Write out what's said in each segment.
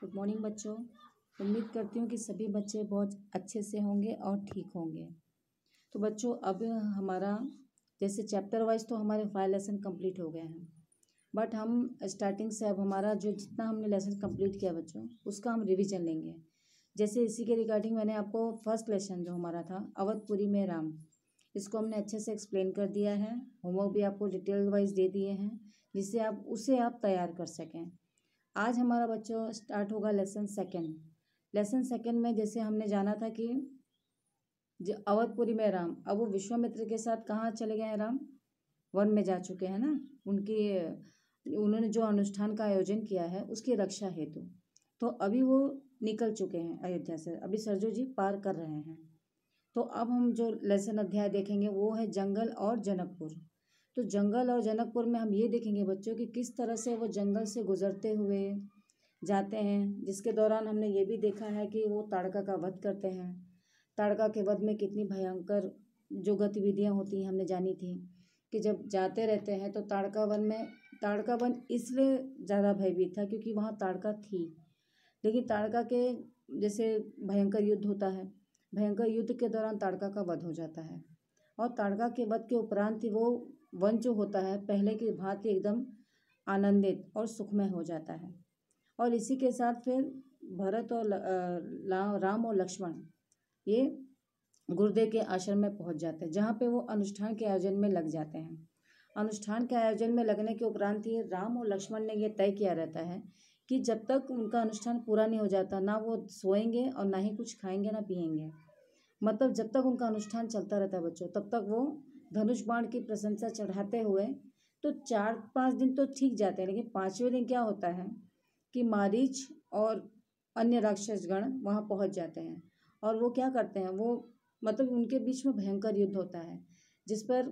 good morning बच्चों उम्मीद करती हूँ कि सभी बच्चे बहुत अच्छे से होंगे और ठीक होंगे तो बच्चों अब हमारा जैसे चैप्टर वाइज तो हमारे फाइव लेसन कंप्लीट हो गए हैं बट हम स्टार्टिंग से अब हमारा जो जितना हमने लेसन कंप्लीट किया बच्चों उसका हम रिविज़न लेंगे जैसे इसी के रिगार्डिंग मैंने आपको फर्स्ट लेसन जो हमारा था अवधपुरी में राम इसको हमने अच्छे से एक्सप्लेन कर दिया है होमवर्क भी आपको डिटेल वाइज दे दिए हैं जिससे आप उसे आप तैयार कर सकें आज हमारा बच्चों स्टार्ट होगा लेसन सेकेंड लेसन सेकेंड में जैसे हमने जाना था कि जो अवधपुरी में राम अब वो विश्वामित्र के साथ कहाँ चले गए हैं राम वन में जा चुके हैं ना उनकी उन्होंने जो अनुष्ठान का आयोजन किया है उसकी रक्षा हेतु तो अभी वो निकल चुके हैं अयोध्या से अभी सरजू जी पार कर रहे हैं तो अब हम जो लेसन अध्याय देखेंगे वो है जंगल और जनकपुर तो जंगल और जनकपुर में हम ये देखेंगे बच्चों कि किस तरह से वो जंगल से गुजरते हुए जाते हैं जिसके दौरान हमने ये भी देखा है कि वो ताड़का का वध करते हैं ताड़का के वध में कितनी भयंकर जो गतिविधियाँ होती हैं हमने जानी थी कि जब जाते रहते हैं तो ताड़का वन में ताड़का वन इसलिए ज़्यादा भयभीत था क्योंकि वहाँ ताड़का थी लेकिन ताड़का के जैसे भयंकर युद्ध होता है भयंकर युद्ध के दौरान ताड़का का वध हो जाता है और ताड़का के वध के उपरांत वो वन जो होता है पहले की भांति एकदम आनंदित और सुखमय हो जाता है और इसी के साथ फिर भरत और राम और लक्ष्मण ये गुरुदेव के आश्रम में पहुंच जाते हैं जहाँ पे वो अनुष्ठान के आयोजन में लग जाते हैं अनुष्ठान के आयोजन में लगने के उपरांत ही राम और लक्ष्मण ने यह तय किया रहता है कि जब तक उनका अनुष्ठान पूरा नहीं हो जाता ना वो सोएंगे और ना ही कुछ खाएंगे ना पिएंगे मतलब जब तक उनका अनुष्ठान चलता रहता है बच्चों तब तक वो धनुष बाण की प्रशंसा चढ़ाते हुए तो चार पाँच दिन तो ठीक जाते हैं लेकिन पाँचवें दिन क्या होता है कि मारीच और अन्य राक्षसगण वहाँ पहुँच जाते हैं और वो क्या करते हैं वो मतलब उनके बीच में भयंकर युद्ध होता है जिस पर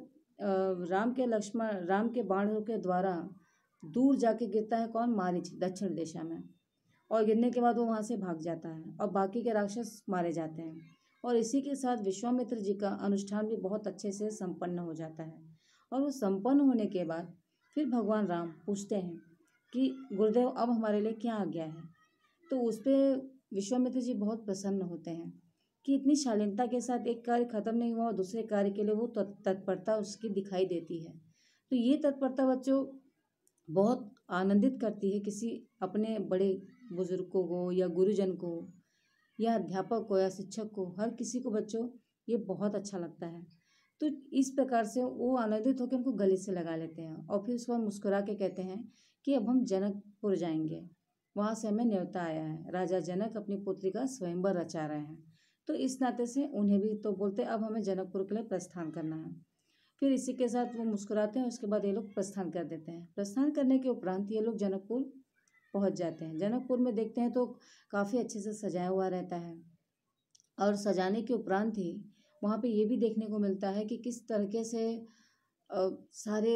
राम के लक्ष्मण राम के बाणों के द्वारा दूर जाके गिरता है कौन मारिच दक्षिण दिशा में और गिरने के बाद वो वहाँ से भाग जाता है और बाकी के राक्षस मारे जाते हैं और इसी के साथ विश्वामित्र जी का अनुष्ठान भी बहुत अच्छे से संपन्न हो जाता है और वो संपन्न होने के बाद फिर भगवान राम पूछते हैं कि गुरुदेव अब हमारे लिए क्या आज्ञा है तो उस पर विश्वामित्र जी बहुत प्रसन्न होते हैं कि इतनी शालीनता के साथ एक कार्य खत्म नहीं हुआ और दूसरे कार्य के लिए वो तत्परता उसकी दिखाई देती है तो ये तत्परता बच्चों बहुत आनंदित करती है किसी अपने बड़े बुजुर्गों को या गुरुजन को या अध्यापक को या शिक्षक को हर किसी को बच्चों ये बहुत अच्छा लगता है तो इस प्रकार से वो आनंदित होकर उनको गले से लगा लेते हैं और फिर उसके बाद मुस्कुरा के कहते हैं कि अब हम जनकपुर जाएंगे वहाँ से हमें न्योता आया है राजा जनक अपनी पुत्री का स्वयंवर रचा रहे हैं तो इस नाते से उन्हें भी तो बोलते अब हमें जनकपुर के लिए प्रस्थान करना है फिर इसी के साथ वो मुस्कुराते हैं उसके बाद ये लोग प्रस्थान कर देते हैं प्रस्थान करने के उपरांत ये लोग जनकपुर पहुंच जाते हैं जनकपुर में देखते हैं तो काफ़ी अच्छे से सजाया हुआ रहता है और सजाने के उपरांत ही वहाँ पे ये भी देखने को मिलता है कि किस तरीके से सारे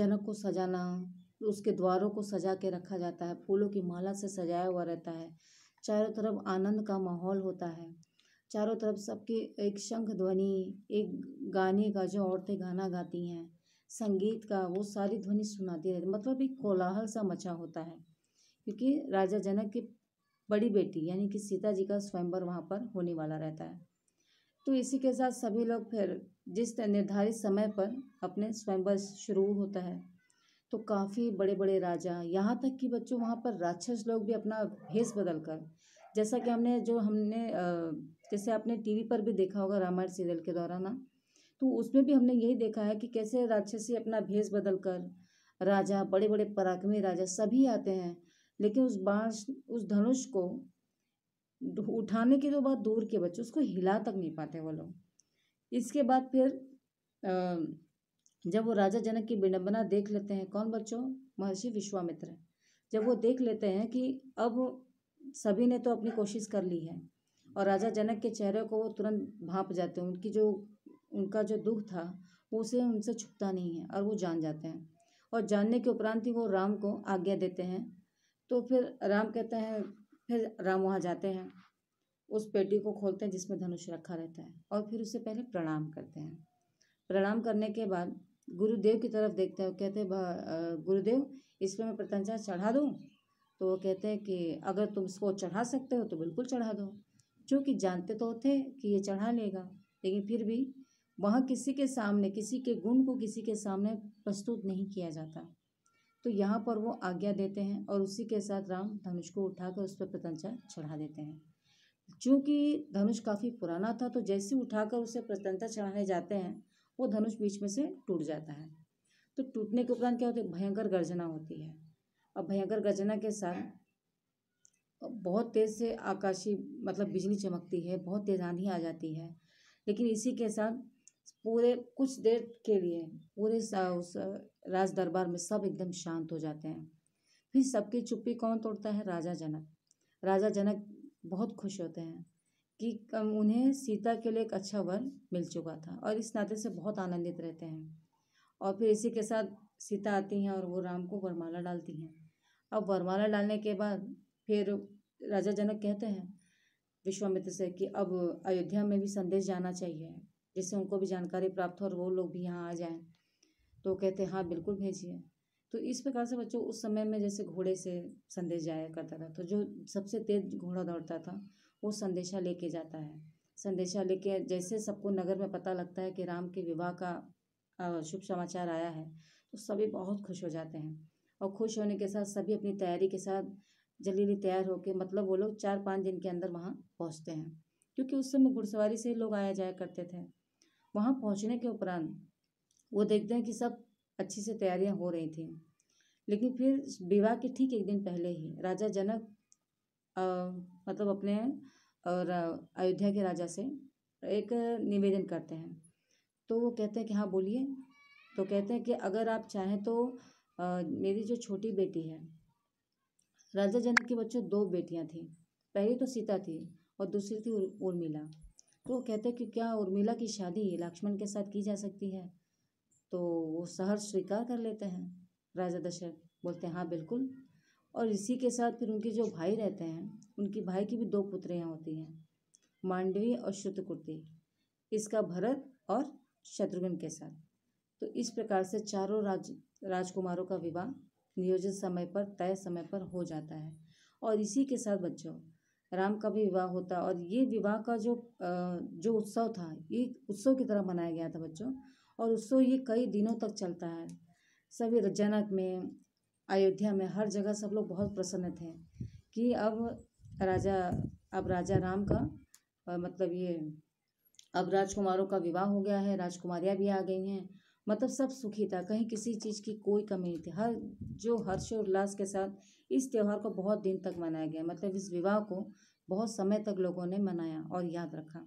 जनक को सजाना उसके द्वारों को सजा के रखा जाता है फूलों की माला से सजाया हुआ रहता है चारों तरफ आनंद का माहौल होता है चारों तरफ सबके एक शंख ध्वनि एक गाने का जो औरतें गाना गाती हैं संगीत का वो सारी ध्वनि सुनाती रहती मतलब एक कोलाहल सा मचा होता है क्योंकि राजा जनक की बड़ी बेटी यानी कि सीता जी का स्वयंवर वहाँ पर होने वाला रहता है तो इसी के साथ सभी लोग फिर जिस निर्धारित समय पर अपने स्वयंवर शुरू होता है तो काफ़ी बड़े बड़े राजा यहाँ तक कि बच्चों वहाँ पर राक्षस लोग भी अपना भेष बदल कर जैसा कि हमने जो हमने जैसे आपने टीवी पर भी देखा होगा रामायण सीरियल के दौरान ना तो उसमें भी हमने यही देखा है कि कैसे राक्षसी अपना भेष बदल कर राजा बड़े बड़े पराक्रमी राजा सभी आते हैं लेकिन उस बाँस उस धनुष को उठाने की तो बात दूर के बच्चे उसको हिला तक नहीं पाते वो लोग इसके बाद फिर जब वो राजा जनक की विडम्बना देख लेते हैं कौन बच्चों महर्षि विश्वामित्र जब वो देख लेते हैं कि अब सभी ने तो अपनी कोशिश कर ली है और राजा जनक के चेहरे को वो तुरंत भाप जाते हैं उनकी जो उनका जो दुख था वो उसे उनसे छुपता नहीं है और वो जान जाते हैं और जानने के उपरांत ही वो राम को आज्ञा देते हैं तो फिर राम कहते हैं फिर राम वहाँ जाते हैं उस पेटी को खोलते हैं जिसमें धनुष रखा रहता है और फिर उससे पहले प्रणाम करते हैं प्रणाम करने के बाद गुरुदेव की तरफ देखते हैं कहते हैं गुरुदेव इस पर मैं प्रतंजा चढ़ा दूँ तो वो कहते हैं कि अगर तुम इसको चढ़ा सकते हो तो बिल्कुल चढ़ा दो क्योंकि जानते तो थे कि ये चढ़ा लेगा लेकिन फिर भी वहाँ किसी के सामने किसी के गुण को किसी के सामने प्रस्तुत नहीं किया जाता तो यहाँ पर वो आज्ञा देते हैं और उसी के साथ राम धनुष को उठाकर उस पर प्रतंचा चढ़ा देते हैं चूँकि धनुष काफ़ी पुराना था तो जैसे उठाकर उसे प्रतंचा चढ़ाने जाते हैं वो धनुष बीच में से टूट जाता है तो टूटने के उपरांत क्या होता है भयंकर गर्जना होती है और भयंकर गर्जना के साथ बहुत तेज़ से आकाशीय मतलब बिजली चमकती है बहुत तेज़ आंधी आ जाती है लेकिन इसी के साथ पूरे कुछ देर के लिए पूरे उस राज दरबार में सब एकदम शांत हो जाते हैं फिर सबकी चुप्पी कौन तोड़ता है राजा जनक राजा जनक बहुत खुश होते हैं कि उन्हें सीता के लिए एक अच्छा वर मिल चुका था और इस नाते से बहुत आनंदित रहते हैं और फिर इसी के साथ सीता आती हैं और वो राम को वरमाला डालती हैं अब वरमाला डालने के बाद फिर राजा जनक कहते हैं विश्वामित्र से कि अब अयोध्या में भी संदेश जाना चाहिए जिससे उनको भी जानकारी प्राप्त हो और वो लोग भी यहाँ आ जाए तो कहते हैं हाँ बिल्कुल भेजिए तो इस प्रकार से बच्चों उस समय में जैसे घोड़े से संदेश जाया करता था तो जो सबसे तेज घोड़ा दौड़ता था वो संदेशा लेके जाता है संदेशा लेके जैसे सबको नगर में पता लगता है कि राम के विवाह का शुभ समाचार आया है तो सभी बहुत खुश हो जाते हैं और खुश होने के साथ सभी अपनी तैयारी के साथ जल्दी तैयार होकर मतलब वो लोग चार पाँच दिन के अंदर वहाँ पहुँचते हैं क्योंकि उस समय घुड़सवारी से लोग आया जाया करते थे वहाँ पहुँचने के उपरान्त वो देखते हैं कि सब अच्छी से तैयारियाँ हो रही थी लेकिन फिर विवाह के ठीक एक दिन पहले ही राजा जनक आ, मतलब अपने और अयोध्या के राजा से एक निवेदन करते हैं तो वो कहते हैं कि हाँ बोलिए तो कहते हैं कि अगर आप चाहें तो आ, मेरी जो छोटी बेटी है राजा जनक के बच्चों दो बेटियाँ थीं पहली तो सीता थी और दूसरी थी उर्मिला तो वो कहते कि क्या उर्मिला की शादी लक्ष्मण के साथ की जा सकती है तो वो सहर्ष स्वीकार कर लेते हैं राजा दशरथ बोलते हैं हाँ बिल्कुल और इसी के साथ फिर उनके जो भाई रहते हैं उनकी भाई की भी दो पुत्रियाँ होती हैं मांडवी और श्रुतकुर्ती इसका भरत और शत्रुघ्न के साथ तो इस प्रकार से चारों राज राजकुमारों का विवाह नियोजित समय पर तय समय पर हो जाता है और इसी के साथ बच्चों राम का भी विवाह होता और ये विवाह का जो जो उत्सव था ये उत्सव की तरह मनाया गया था बच्चों और उत्सव ये कई दिनों तक चलता है सभी जनक में अयोध्या में हर जगह सब लोग बहुत प्रसन्न थे कि अब राजा अब राजा राम का मतलब ये अब राजकुमारों का विवाह हो गया है राजकुमारियाँ भी आ गई हैं मतलब सब सुखी था कहीं किसी चीज़ की कोई कमी नहीं थी हर जो हर्षोल्लास के साथ इस त्यौहार को बहुत दिन तक मनाया गया मतलब इस विवाह को बहुत समय तक लोगों ने मनाया और याद रखा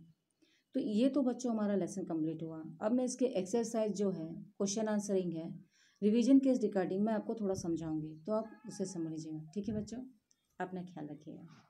तो ये तो बच्चों हमारा लेसन कंप्लीट हुआ अब मैं इसके एक्सरसाइज जो है क्वेश्चन आंसरिंग है रिविजन के रिकॉर्डिंग मैं आपको थोड़ा समझाऊँगी तो आप उसे समझिएगा ठीक है बच्चों अपना ख्याल रखिएगा